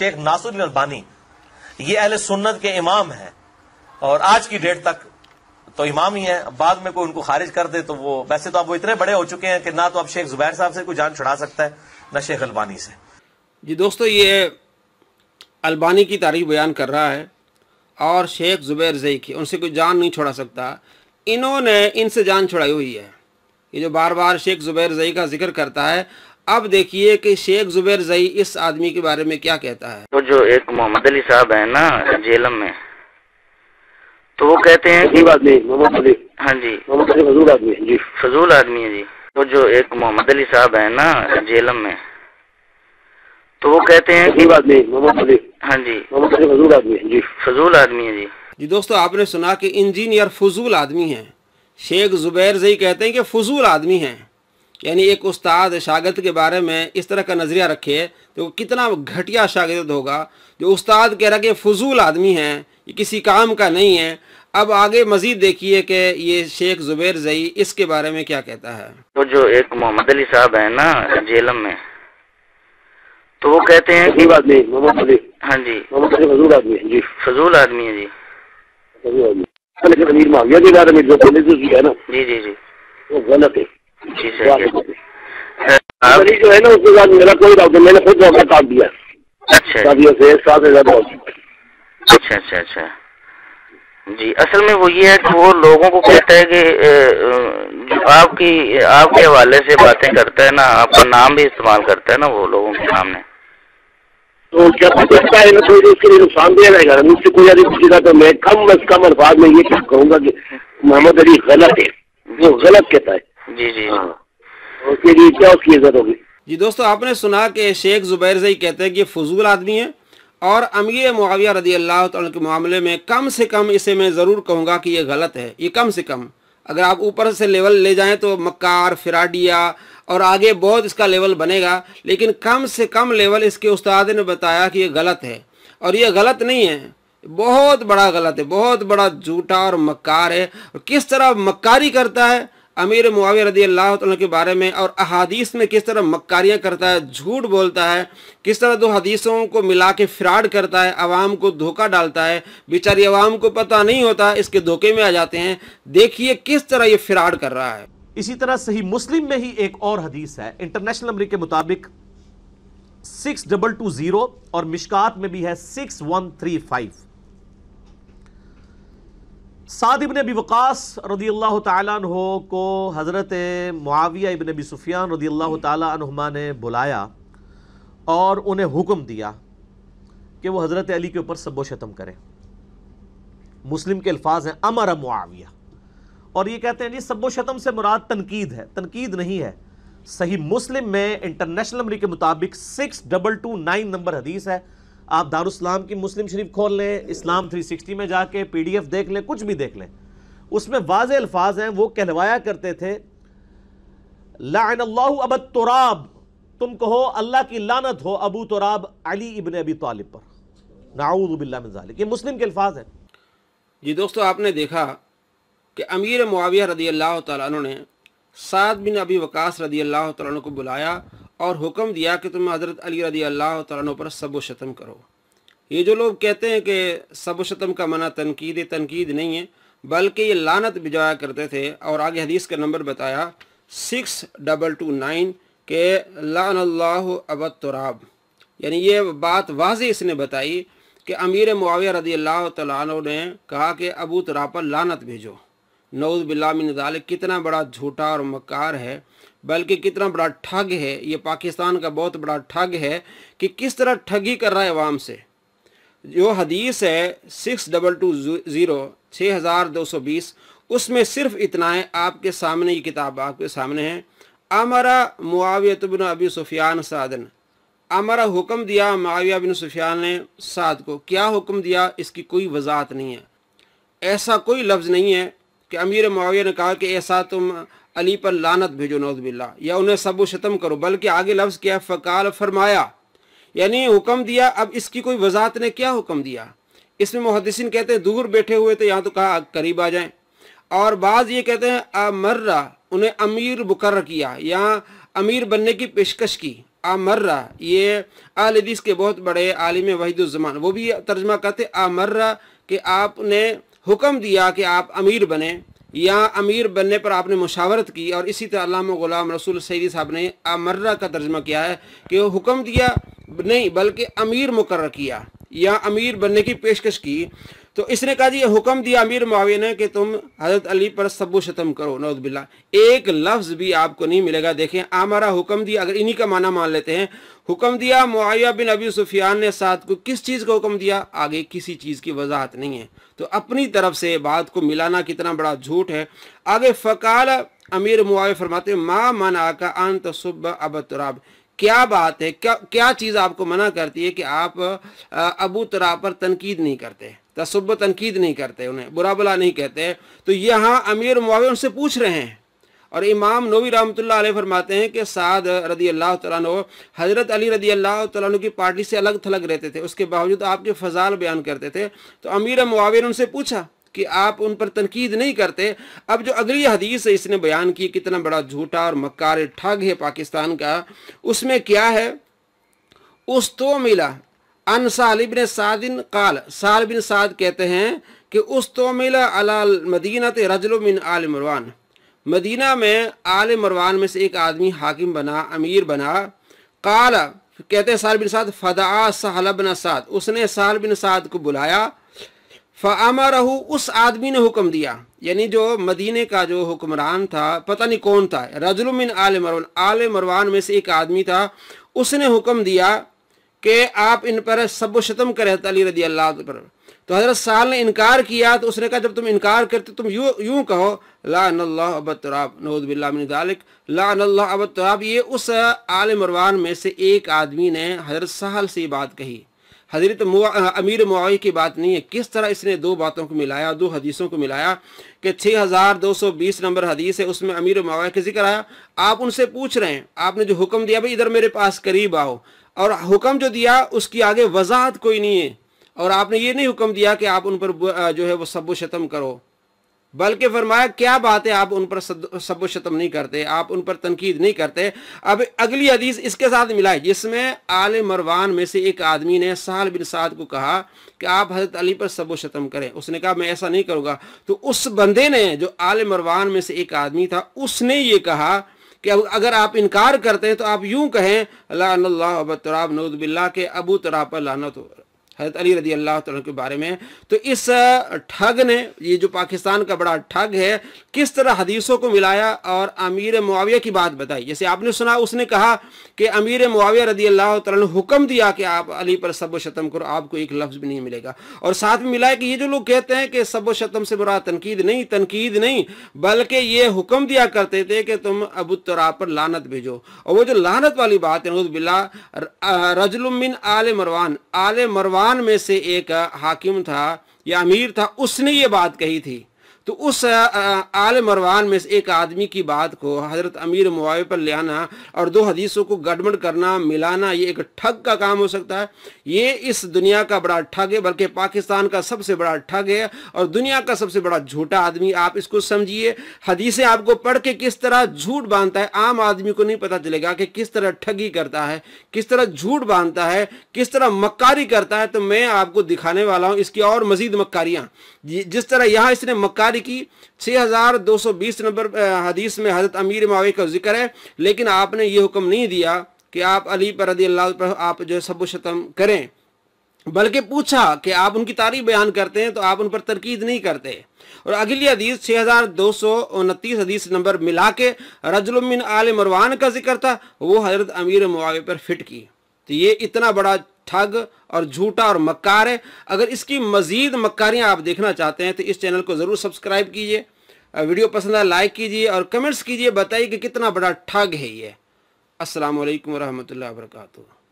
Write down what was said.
शेख नासुर अलबानी ये अहल सुन्नत के इमाम हैं और आज की डेट तक तो इमाम ही हैं बाद में कोई उनको खारिज कर दे तो वो वैसे तो आप वो इतने बड़े हो चुके हैं कि ना तो अब शेख जुबैर साहब से कोई जान छुड़ा सकता है ना शेख अलबानी से जी दोस्तों ये अलबानी की तारीफ बयान कर रहा है और शेख जुबैर जई की उनसे कोई जान नहीं छोड़ा सकता इन्होंने इनसे जान छुड़ाई हुई है ये जो बार बार शेख जुबैर जई का जिक्र करता है अब देखिए कि शेख जुबेर जई इस आदमी के बारे में क्या कहता है तो जो एक मोहम्मद अली साहब है ना जेलम में तो वो कहते हैं कि हाँ जी मोहम्मद फजूल आदमी है हाँ जी फजूल आदमी है जी तो जो एक मोहम्मद अली साहब है ना जेलम में तो वो कहते हैं कि मोहम्मद हाँ जी मोहम्मद फजूल आदमी है हाँ जी फजूल आदमी है जी जी दोस्तों आपने सुना कि इंजीनियर फजूल आदमी है शेख जुबैर जई कहते हैं कि फजूल आदमी है यानी एक उस्ताद शागिद के बारे में इस तरह का नज़रिया रखे तो कितना घटिया शागिद होगा जो उस्ताद कह रहा कि फजूल आदमी है ये किसी काम का नहीं है अब आगे मजीद देखिए कि ये शेख जुबैर जई इसके बारे में क्या कहता है तो जो एक मोहम्मद अली साहब है ना जेलम में तो वो कहते हैं कि हाँ, हाँ जी फजूल आदमी है जी फजूल आदमी है जी जी जी जी जी हाँ, जो है ना उसके बाद मेरा कोई डाउट मैंने खुद डॉक्टर काट दिया अच्छा अच्छा।, अच्छा अच्छा अच्छा जी असल में वो ये है कि वो लोगों को कहता है कि आपकी आपके हवाले से बातें करता है ना आपका नाम भी इस्तेमाल करता है ना वो लोगों के सामने तो क्या पता है ना कोई तो उसके लिए नुकसान दे रहेगा मुझसे कोई अभी अगर तो मैं कम अज कम अल्फाज में ये कहूँगा कि मोहम्मद अली गलत है वो गलत कहता है जी हाँ। जी क्या उसकी इज्जत होगी जी दोस्तों आपने सुना कि शेख जुबैर जई कहते हैं कि फजूल आदमी है और अमीर मुआविया रदी अल्लाह के मामले में कम से कम इसे मैं ज़रूर कहूँगा कि ये गलत है ये कम से कम अगर आप ऊपर से लेवल ले जाएं तो मक्कार फिराडिया और आगे बहुत इसका लेवल बनेगा लेकिन कम से कम लेवल इसके उस्ताद ने बताया कि ये गलत है और ये गलत नहीं है बहुत बड़ा गलत है बहुत बड़ा झूठा और मक्कार है और किस तरह मक्कारी करता है अमीर मुआविया रदी अल्लाह तला के बारे में और अहादीस में किस तरह मक्कारियाँ करता है झूठ बोलता है किस तरह दो हदीसों को मिला के फ्राड करता है अवाम को धोखा डालता है बेचारी अवाम को पता नहीं होता इसके धोखे में आ जाते हैं देखिए किस तरह ये फ्राड कर रहा है इसी तरह सही मुस्लिम में ही एक और हदीस है इंटरनेशनल नंबर के मुताबिक सिक्स डबल टू जीरो और मिशकात में भी है six one three five Saad ibn Abi Waqqas रदी अल्लाह तहो को हज़रत मुआविया इबन अबी सुफियान रदी अल्लाह तुमा ने बुलाया और उन्हें हुक्म दिया कि वो हज़रत अली के ऊपर सब्बो शतम करें मुस्लिम के अल्फाज हैं अमर मुआविया और ये कहते हैं जी सब्बो शतम से मुराद तनकीद है तनकीद नहीं है सही मुस्लिम में इंटरनेशनल नंबर के मुताबिक six double two nine number हदीस है आप दारुस्लाम की मुस्लिम शरीफ खोल लें इस्लाम 360 में जाके पीडीएफ देख लें कुछ भी देख लें उसमें वाज अल्फाज हैं वो कहलवाया करते थे लाइन अब तुराब तुम कहो अल्लाह की लानत हो अबू तुराब अली इबन अबी तालिब पर नाउदबिल्ल ये मुस्लिम के अल्फाज हैं जी दोस्तों आपने देखा कि अमीर मुआविया रदी अल्लाह तुमने सात बिन अबी वकास रदी अल्लाह तुम को बुलाया और हुक्म दिया कि तुम हज़रत अली रदी अल्लाह तु पर सब शतम करो ये जो लोग कहते हैं कि सब शतम का मना तनकीद तनकीद नहीं है बल्कि ये लानत भिजवाया करते थे और आगे हदीस का नंबर बताया सिक्स डबल टू नाइन के लान अब तुराब यानी ये बात वाज इसने बताई कि अमीर मुआविया रदी अल्लाह तु ने कहा कि अबू तुराब पर लानत भेजो नौज बिल्लामिनजाल कितना बड़ा झूठा और मकार है बल्कि कितना बड़ा ठग है ये पाकिस्तान का बहुत बड़ा ठग है कि किस तरह ठगी कर रहा है अवाम से जो हदीस है सिक्स डबल टू ज़ीरो छः हज़ार दो सौ बीस उसमें सिर्फ इतना है आपके सामने ये किताब आपके सामने है अमरा मुआविया बिन अबी सुफियान सादन अमरा हुक्म दिया मुआविया बिन सुफियान ने साद को क्या हुक्म दिया इसकी कोई वजाहत नहीं है ऐसा कोई लफ्ज़ नहीं है कि अमीर मुआविया ने कहा कि ऐसा तुम अली पर लानत भेजो नौजबिल्ला या उन्हें सब शतम करो बल्कि आगे लफ्ज़ किया फ़काल फरमाया यानी हुक्म दिया अब इसकी कोई वजात ने क्या हुक्म दिया इसमें मुहदसिन कहते हैं दूर बैठे हुए थे यहाँ तो कहा करीब आ जाएं और बाज़ ये कहते हैं आमर्रा उन्हें अमीर बुकर किया या अमीर बनने की पेशकश की आमर्रा ये आल के बहुत बड़े आलिम वहीदुजमान वो भी तर्जमा कहते आमर्रा कि आपने हुक्म दिया कि आप अमीर बने या अमीर बनने पर आपने मुशावरत की और इसी तरह अल्लाह गुलाम रसूल सैदी साहब ने अमर्रा का तर्जमा किया है कि हुक्म दिया नहीं बल्कि अमीर मुकर किया या अमीर बनने की पेशकश की तो इसने कहा जी हुक्म दिया अमीर माविया ने कि तुम हजरत अली पर सबो शतम करो नौजबिल्ला एक लफ्ज़ भी आपको नहीं मिलेगा देखें आमारा हुक्म दिया अगर इन्हीं का माना मान लेते हैं हुक्म दिया मुआविया बिन अबी सुफियान ने साथ को किस चीज़ का हुक्म दिया आगे किसी चीज़ की वजाहत नहीं है तो अपनी तरफ से बात को मिलाना कितना बड़ा झूठ है आगे फ़काल अमीर मुआव फरमाते माँ मन आका आन सुब अब क्या बात है क्या क्या चीज़ आपको मना करती है कि आप अबू तरा पर तनकीद नहीं करते तसब तनकीद नहीं करते उन्हें बुरा भला नहीं कहते तो यहाँ अमीर मुआवे उनसे पूछ रहे हैं और इमाम नवी रहमत फरमाते हैं कि साद रदी अल्लाह तु हज़रत अली रदी अल्लाह तु की पार्टी से अलग थलग रहते थे उसके बावजूद आपके फजाल बयान करते थे तो अमीर मुआविर उनसे पूछा कि आप उन पर तनकीद नहीं करते अब जो अगली हदीस इसने बयान की कितना बड़ा झूठा और मक्कार ठग है पाकिस्तान का उसमें क्या है उस तो मिला अन सालिबिन सादिन काल सालबिन साद कहते हैं कि उस तो मिला अलाल मदीनत रजलमिन आल मरवान मदीना में आल मरवान में से एक आदमी हाकिम बना अमीर बना काला कहते हैं साल बिन साद फ़दा साहल साद उसने साल बिन साद को बुलाया फ़ामा रहू उस आदमी ने हुक्म दिया यानी जो मदीने का जो हुक्मरान था पता नहीं कौन था रजलुमिन आल मरवान आल मरवान में से एक आदमी था उसने हुक्म दिया कि आप इन पर सब शतम करे अली रदी अल्लाह पर तो हजरत साल ने इनकार किया तो उसने कहा जब तुम इनकार करते तुम यू यूँ कहो लान अल्लाह अब तराब अब तराब ये उस आल मरवान में से एक आदमी ने हजरत साहल से ये बात कही हजरत अमीर मुआवी की बात नहीं है किस तरह इसने दो बातों को मिलाया दो हदीसों को मिलाया कि 6220 नंबर हदीस है उसमें अमीर मुआवी का जिक्र आया आप उनसे पूछ रहे हैं आपने जो हुक्म दिया भाई इधर मेरे पास करीब आओ और हुक्म जो दिया उसकी आगे वजाहत कोई नहीं है और आपने ये नहीं हुक्म दिया कि आप उन पर जो है वो सब्बो शतम करो बल्कि फरमाया क्या बात है आप उन पर सब शतम नहीं करते आप उन पर तनकीद नहीं करते अब अगली हदीस इसके साथ है जिसमें आल मरवान में से एक आदमी ने साल बिन साद को कहा कि आप हजरत अली पर सब शतम करें उसने कहा मैं ऐसा नहीं करूँगा तो उस बंदे ने जो आल मरवान में से एक आदमी था उसने ये कहा कि अगर आप इनकार करते हैं तो आप यूं कहें अल्लाह तराब नौदबिल्ला के अबू तराब पर लानत हो हजरत अली रजी अल्लाह के बारे में तो इस ठग ने ये जो पाकिस्तान का बड़ा ठग है किस तरह हदीसों को मिलाया और अमीर मुआविया की बात बताई जैसे आपने सुना उसने कहा कि अमीर मुआविया रजी अल्लाह हुक्म दिया कि आप अली पर सब शतम करो आपको एक लफ्ज़ भी नहीं मिलेगा और साथ में मिलाया कि ये जो लोग कहते हैं कि सब शतम से बुरा तनकीद नहीं तनकीद नहीं बल्कि ये हुक्म दिया करते थे कि तुम अबू तरा पर लानत भेजो और वो जो लानत वाली बात है रजलुमिन आल मरवान आल मरवान मुसलमान में से एक हाकिम था या अमीर था उसने ये बात कही थी तो उस आल मरवान में से एक आदमी की बात को हज़रत अमीर मुआवे पर ले आना और दो हदीसों को गड़बड़ करना मिलाना ये एक ठग का काम हो सकता है ये इस दुनिया का बड़ा ठग है बल्कि पाकिस्तान का सबसे बड़ा ठग है और दुनिया का सबसे बड़ा झूठा आदमी आप इसको समझिए हदीसें आपको पढ़ के किस तरह झूठ बांधता है आम आदमी को नहीं पता चलेगा कि किस तरह ठगी करता है किस तरह झूठ बांधता है किस तरह मक्कारी करता है तो मैं आपको दिखाने वाला हूँ इसकी और मजीद मक्कारियाँ जिस तरह यहाँ इसने मक्कारी बुखारी की 6220 नंबर हदीस में हज़रत अमीर मावे का जिक्र है लेकिन आपने ये हुक्म नहीं दिया कि आप अली पर रदी अल्लाह पर आप जो सब शतम करें बल्कि पूछा कि आप उनकी तारीफ बयान करते हैं तो आप उन पर तरकीद नहीं करते और अगली हदीस छः हज़ार दो सौ उनतीस हदीस नंबर मिला के रजलमिन आल मरवान का जिक्र था वो हज़रत अमीर मुआवे पर फिट की तो ये इतना बड़ा ठग और झूठा और मक्कार है अगर इसकी मज़ीद मक्कारियाँ आप देखना चाहते हैं तो इस चैनल को ज़रूर सब्सक्राइब कीजिए वीडियो पसंद आए लाइक कीजिए और कमेंट्स कीजिए बताइए कि कितना बड़ा ठग है ये असलकम वरहमल वर्का